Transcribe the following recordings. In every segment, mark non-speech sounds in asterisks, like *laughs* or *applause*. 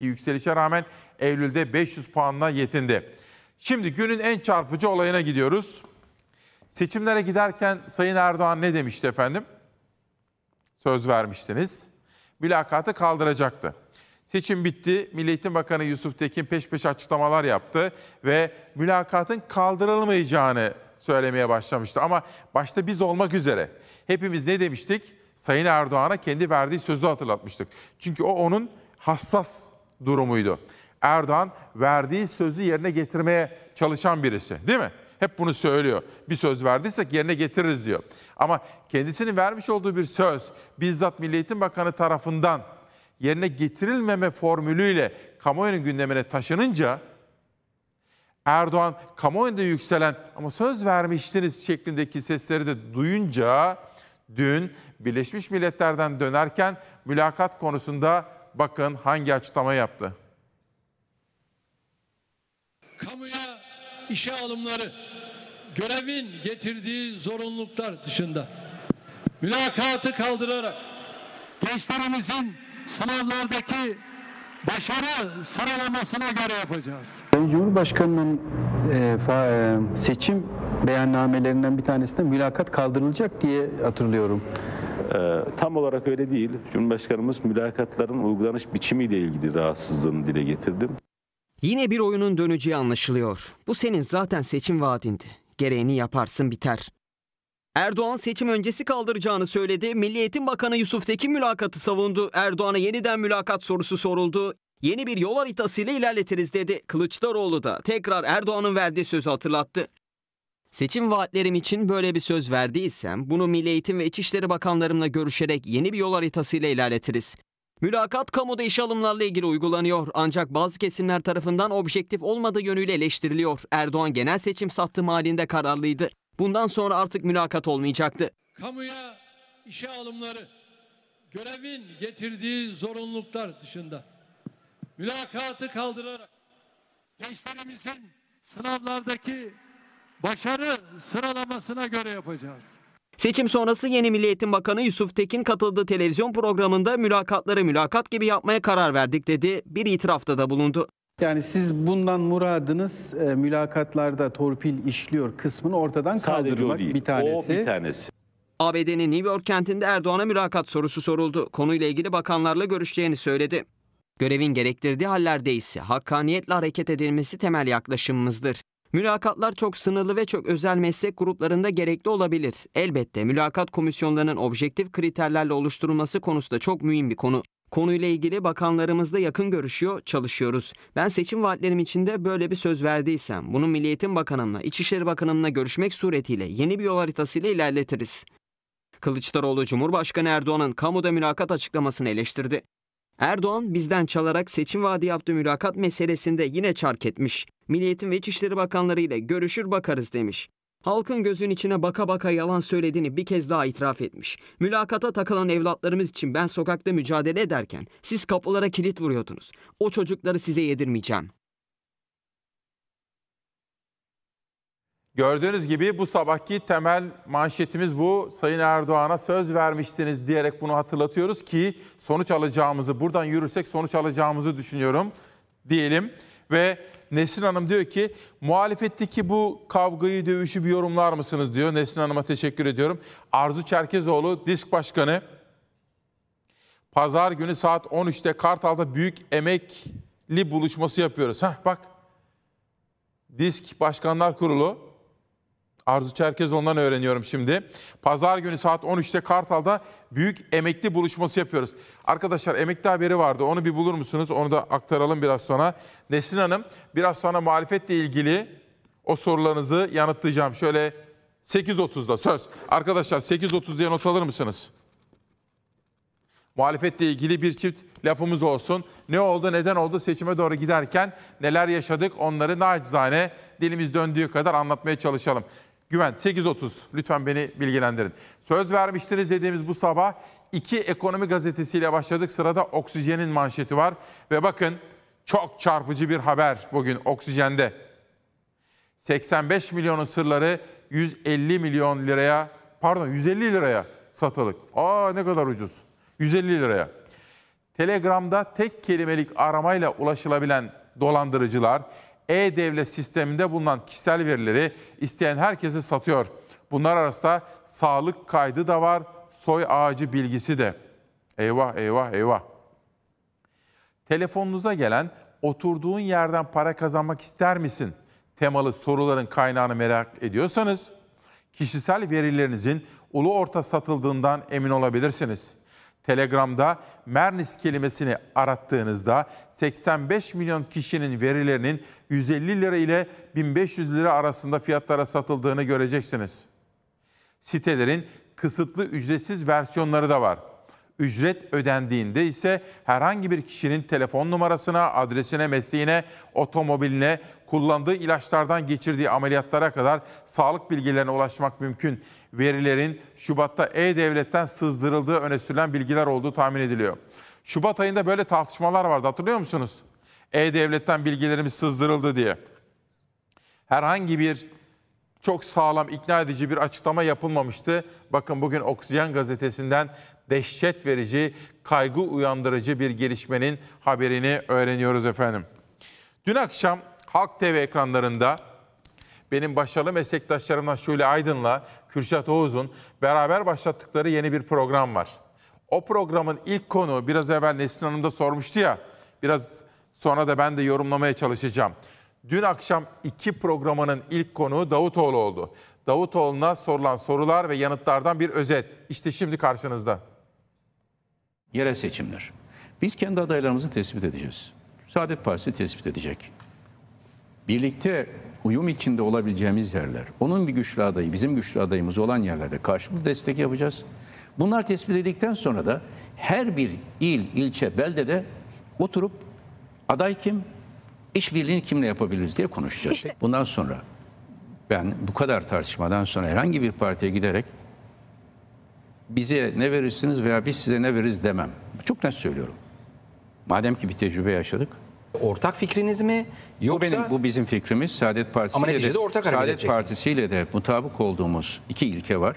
Yükselişe rağmen Eylül'de 500 puanla yetindi. Şimdi günün en çarpıcı olayına gidiyoruz. Seçimlere giderken Sayın Erdoğan ne demişti efendim? Söz vermiştiniz. Mülakatı kaldıracaktı. Seçim bitti. Milli Eğitim Bakanı Yusuf Tekin peş peş açıklamalar yaptı ve mülakatın kaldırılmayacağını söylemeye başlamıştı. Ama başta biz olmak üzere hepimiz ne demiştik? Sayın Erdoğan'a kendi verdiği sözü hatırlatmıştık. Çünkü o onun hassas durumuydu. Erdoğan verdiği sözü yerine getirmeye çalışan birisi değil mi? Hep bunu söylüyor. Bir söz verdiysek yerine getiririz diyor. Ama kendisinin vermiş olduğu bir söz bizzat Milli Eğitim Bakanı tarafından yerine getirilmeme formülüyle kamuoyunun gündemine taşınınca Erdoğan kamuoyunda yükselen ama söz vermiştiniz şeklindeki sesleri de duyunca dün Birleşmiş Milletler'den dönerken mülakat konusunda bakın hangi açıklama yaptı. Kamuya işe alımları görevin getirdiği zorunluluklar dışında mülakatı kaldırarak gençlerimizin sınavlardaki başarı sıralamasına göre yapacağız. Ben Cumhurbaşkanı'nın e, e, seçim beyannamelerinden bir tanesinde mülakat kaldırılacak diye hatırlıyorum. Ee, tam olarak öyle değil. Cumhurbaşkanımız mülakatların uygulanış biçimiyle ilgili rahatsızlığını dile getirdim. Yine bir oyunun döneceği anlaşılıyor. Bu senin zaten seçim vaadindi. Gereğini yaparsın biter. Erdoğan seçim öncesi kaldıracağını söyledi. Milli Eğitim Bakanı Yusuf Tekin mülakatı savundu. Erdoğan'a yeniden mülakat sorusu soruldu. Yeni bir yol haritasıyla ilerletiriz dedi. Kılıçdaroğlu da tekrar Erdoğan'ın verdiği sözü hatırlattı. Seçim vaatlerim için böyle bir söz verdiysem bunu Milli Eğitim ve İçişleri Bakanlarımla görüşerek yeni bir yol haritasıyla ilerletiriz. Mülakat kamuda iş alımlarla ilgili uygulanıyor ancak bazı kesimler tarafından objektif olmadığı yönüyle eleştiriliyor. Erdoğan genel seçim sattım halinde kararlıydı. Bundan sonra artık mülakat olmayacaktı. Kamuya işe alımları görevin getirdiği zorunluluklar dışında mülakatı kaldırarak gençlerimizin sınavlardaki başarı sıralamasına göre yapacağız. Seçim sonrası yeni Milli Eğitim Bakanı Yusuf Tekin katıldığı televizyon programında mülakatları mülakat gibi yapmaya karar verdik dedi. Bir itirafta da bulundu. Yani siz bundan muradınız e, mülakatlarda torpil işliyor kısmını ortadan Sadece kaldırmak değil, bir tanesi. O bir tanesi. ABD'nin New York kentinde Erdoğan'a mülakat sorusu soruldu. Konuyla ilgili bakanlarla görüşeceğini söyledi. Görevin gerektirdiği hallerde ise hakkaniyetle hareket edilmesi temel yaklaşımımızdır. Mülakatlar çok sınırlı ve çok özel meslek gruplarında gerekli olabilir. Elbette mülakat komisyonlarının objektif kriterlerle oluşturulması konusu da çok mühim bir konu. Konuyla ilgili bakanlarımızla yakın görüşüyor, çalışıyoruz. Ben seçim vaatlerim içinde böyle bir söz verdiysem, bunu milliyetin Bakanımla, İçişleri Bakanımla görüşmek suretiyle yeni bir yol haritasıyla ilerletiriz. Kılıçdaroğlu Cumhurbaşkanı Erdoğan'ın kamuda mülakat açıklamasını eleştirdi. Erdoğan bizden çalarak seçim vaadi yaptığı mülakat meselesinde yine çark etmiş. Milliyetin ve İçişleri Bakanları ile görüşür bakarız demiş. Halkın gözün içine baka baka yalan söylediğini bir kez daha itiraf etmiş. Mülakata takılan evlatlarımız için ben sokakta mücadele ederken siz kapılara kilit vuruyordunuz. O çocukları size yedirmeyeceğim. Gördüğünüz gibi bu sabahki temel manşetimiz bu. Sayın Erdoğan'a söz vermiştiniz diyerek bunu hatırlatıyoruz ki sonuç alacağımızı, buradan yürürsek sonuç alacağımızı düşünüyorum diyelim. Ve Nesrin Hanım diyor ki muhalefetteki bu kavgayı dövüşü bir yorumlar mısınız diyor. Nesrin Hanım'a teşekkür ediyorum. Arzu Çerkezoğlu disk başkanı. Pazar günü saat 13'te Kartal'da büyük emekli buluşması yapıyoruz. Hah bak disk başkanlar kurulu Arzu Çerkez ondan öğreniyorum şimdi. Pazar günü saat 13'te Kartal'da büyük emekli buluşması yapıyoruz. Arkadaşlar emekli haberi vardı. Onu bir bulur musunuz? Onu da aktaralım biraz sonra. Nesrin Hanım biraz sonra muhalefetle ilgili o sorularınızı yanıtlayacağım. Şöyle 8.30'da söz. Arkadaşlar 8.30 not alır mısınız? Muhalefetle ilgili bir çift lafımız olsun. Ne oldu, neden oldu seçime doğru giderken neler yaşadık onları nacizane dilimiz döndüğü kadar anlatmaya çalışalım. Güven 8.30 lütfen beni bilgilendirin. Söz vermiştiniz dediğimiz bu sabah iki ekonomi gazetesiyle başladık. Sırada oksijenin manşeti var ve bakın çok çarpıcı bir haber bugün oksijende. 85 milyonun sırları 150 milyon liraya pardon 150 liraya satılık. Aa ne kadar ucuz. 150 liraya. Telegram'da tek kelimelik aramayla ulaşılabilen dolandırıcılar e-devlet sisteminde bulunan kişisel verileri isteyen herkese satıyor. Bunlar arasında sağlık kaydı da var, soy ağacı bilgisi de. Eyvah eyvah eyvah. Telefonunuza gelen oturduğun yerden para kazanmak ister misin? Temalı soruların kaynağını merak ediyorsanız kişisel verilerinizin ulu orta satıldığından emin olabilirsiniz. Telegram'da Mernis kelimesini arattığınızda 85 milyon kişinin verilerinin 150 lira ile 1500 lira arasında fiyatlara satıldığını göreceksiniz. Sitelerin kısıtlı ücretsiz versiyonları da var. Ücret ödendiğinde ise herhangi bir kişinin telefon numarasına, adresine, mesleğine, otomobiline, kullandığı ilaçlardan geçirdiği ameliyatlara kadar sağlık bilgilerine ulaşmak mümkün. Verilerin Şubat'ta E-Devlet'ten sızdırıldığı öne sürülen bilgiler olduğu tahmin ediliyor. Şubat ayında böyle tartışmalar vardı hatırlıyor musunuz? E-Devlet'ten bilgilerimiz sızdırıldı diye. Herhangi bir çok sağlam, ikna edici bir açıklama yapılmamıştı. Bakın bugün Oksijen gazetesinden dehşet verici, kaygı uyandırıcı bir gelişmenin haberini öğreniyoruz efendim. Dün akşam Halk TV ekranlarında benim başarılı meslektaşlarımdan Şule Aydın'la Kürşat Oğuz'un beraber başlattıkları yeni bir program var. O programın ilk konu biraz evvel Nesrin Hanım da sormuştu ya, biraz sonra da ben de yorumlamaya çalışacağım. Dün akşam iki programının ilk konuğu Davutoğlu oldu. Davutoğlu'na sorulan sorular ve yanıtlardan bir özet. İşte şimdi karşınızda. Yerel seçimler. Biz kendi adaylarımızı tespit edeceğiz. Saadet Partisi tespit edecek. Birlikte uyum içinde olabileceğimiz yerler, onun bir güçlü adayı, bizim güçlü adayımız olan yerlerde karşılıklı destek yapacağız. Bunlar tespit edildikten sonra da her bir il, ilçe, beldede oturup aday kim, işbirliğini kimle yapabiliriz diye konuşacağız. İşte. Bundan sonra ben bu kadar tartışmadan sonra herhangi bir partiye giderek bize ne verirsiniz veya biz size ne veririz demem. Çok net söylüyorum. Madem ki bir tecrübe yaşadık. Ortak fikriniz mi? Yoksa... Bu, benim, bu bizim fikrimiz. Saadet Partisi ile de, ortak Saadet Partisi ile de mutabık olduğumuz iki ilke var.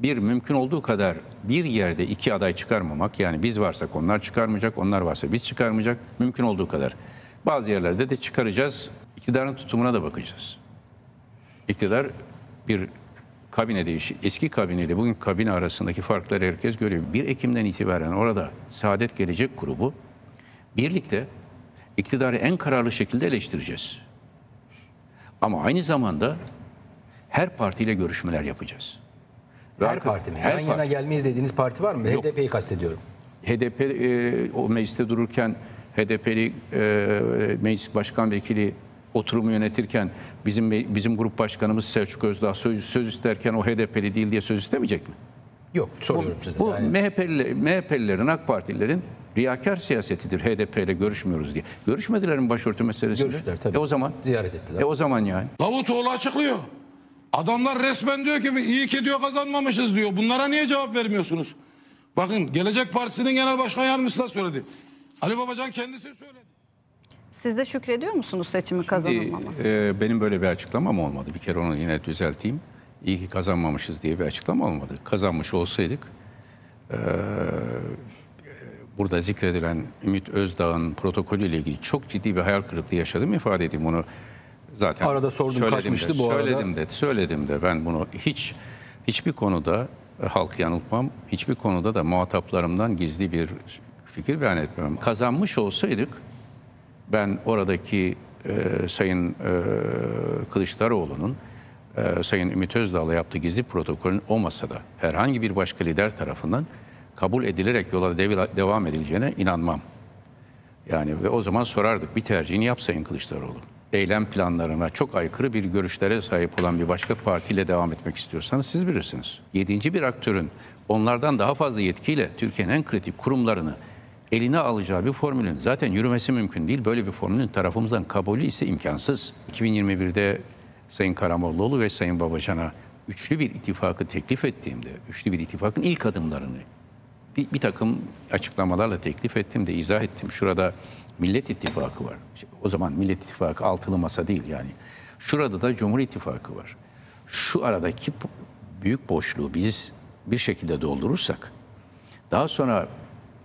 Bir, mümkün olduğu kadar bir yerde iki aday çıkarmamak. Yani biz varsak onlar çıkarmayacak, onlar varsa biz çıkarmayacak. Mümkün olduğu kadar. Bazı yerlerde de çıkaracağız. İktidarın tutumuna da bakacağız. İktidar bir kabine değişi, eski kabine ile bugün kabine arasındaki farkları herkes görüyor. 1 Ekim'den itibaren orada Saadet Gelecek grubu birlikte iktidarı en kararlı şekilde eleştireceğiz. Ama aynı zamanda her partiyle görüşmeler yapacağız. Ve her parti mi? Her Yan parti. yana gelmeyiz dediğiniz parti var mı? HDP'yi kastediyorum. HDP e, o mecliste dururken HDP'li e, meclis başkan vekili oturumu yönetirken bizim bizim grup başkanımız Selçuk Özdağ söz, söz isterken o HDP'li değil diye söz istemeyecek mi? Yok soruyorum bu, size. Bu yani. MHP'lilerin, AK Partililerin riyakar siyasetidir HDP ile görüşmüyoruz diye. Görüşmediler mi başörtü meselesinde? Görüştüler tabii. E o zaman? Ziyaret ettiler. E o zaman yani. Davutoğlu açıklıyor. Adamlar resmen diyor ki iyi ki diyor kazanmamışız diyor. Bunlara niye cevap vermiyorsunuz? Bakın Gelecek Partisi'nin Genel Başkan Yardımcısı da söyledi. Ali Babacan kendisi söyledi. Siz de şükrediyor musunuz seçimi kazanılmaması? E, benim böyle bir açıklamam olmadı. Bir kere onu yine düzelteyim. İyi ki kazanmamışız diye bir açıklama olmadı. Kazanmış olsaydık e, burada zikredilen Ümit Özdağ'ın protokolü ile ilgili çok ciddi bir hayal kırıklığı yaşadım ifade edeyim. Onu zaten arada sordum kaçmıştı de, bu arada. Söyledim de, söyledim de ben bunu hiç hiçbir konuda e, halkı yanıltmam. Hiçbir konuda da muhataplarımdan gizli bir fikir beyan etmiyorum Kazanmış olsaydık ben oradaki e, Sayın e, Kılıçdaroğlu'nun e, Sayın Ümit Özdağ'la yaptığı gizli protokolün o masada herhangi bir başka lider tarafından kabul edilerek yola devam edileceğine inanmam. Yani ve o zaman sorardık bir tercihini yap Sayın Kılıçdaroğlu. Eylem planlarına çok aykırı bir görüşlere sahip olan bir başka partiyle devam etmek istiyorsanız siz bilirsiniz. Yedinci bir aktörün onlardan daha fazla yetkiyle Türkiye'nin en kritik kurumlarını eline alacağı bir formülün zaten yürümesi mümkün değil. Böyle bir formülün tarafımızdan kabulü ise imkansız. 2021'de Sayın Karamollaoğlu ve Sayın Babacan'a üçlü bir ittifakı teklif ettiğimde, üçlü bir ittifakın ilk adımlarını bir, bir takım açıklamalarla teklif ettim de izah ettim. Şurada Millet İttifakı var. O zaman Millet İttifakı altılı masa değil yani. Şurada da Cumhur İttifakı var. Şu aradaki büyük boşluğu biz bir şekilde doldurursak daha sonra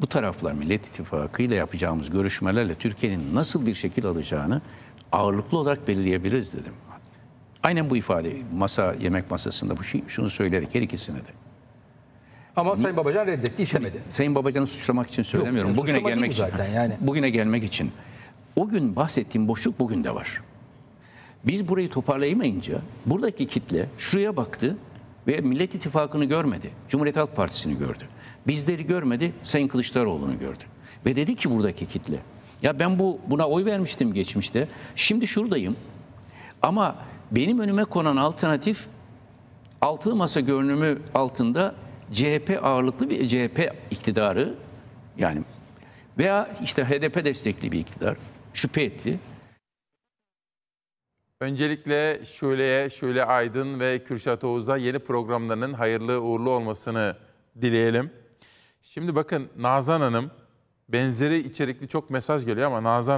bu taraflar Millet İttifakı ile yapacağımız görüşmelerle Türkiye'nin nasıl bir şekil alacağını ağırlıklı olarak belirleyebiliriz dedim. Aynen bu ifade masa yemek masasında bu şey, şunu söylerek her ikisine de. Ama Ni Sayın Babacan reddetti istemedi. Şimdi, Sayın Babacan'ı suçlamak için söylemiyorum. Yok, bugüne gelmek için. Zaten yani. *laughs* Bugüne gelmek için. O gün bahsettiğim boşluk bugün de var. Biz burayı toparlayamayınca buradaki kitle şuraya baktı. Ve Millet İttifakı'nı görmedi. Cumhuriyet Halk Partisi'ni gördü. Bizleri görmedi, Sayın Kılıçdaroğlu'nu gördü. Ve dedi ki buradaki kitle, ya ben bu buna oy vermiştim geçmişte, şimdi şuradayım. Ama benim önüme konan alternatif, altı masa görünümü altında CHP ağırlıklı bir CHP iktidarı, yani veya işte HDP destekli bir iktidar, şüphe etti. Öncelikle Şule'ye, Şule Aydın ve Kürşat Oğuz'a yeni programlarının hayırlı uğurlu olmasını dileyelim. Şimdi bakın Nazan Hanım, benzeri içerikli çok mesaj geliyor ama Nazan Hanım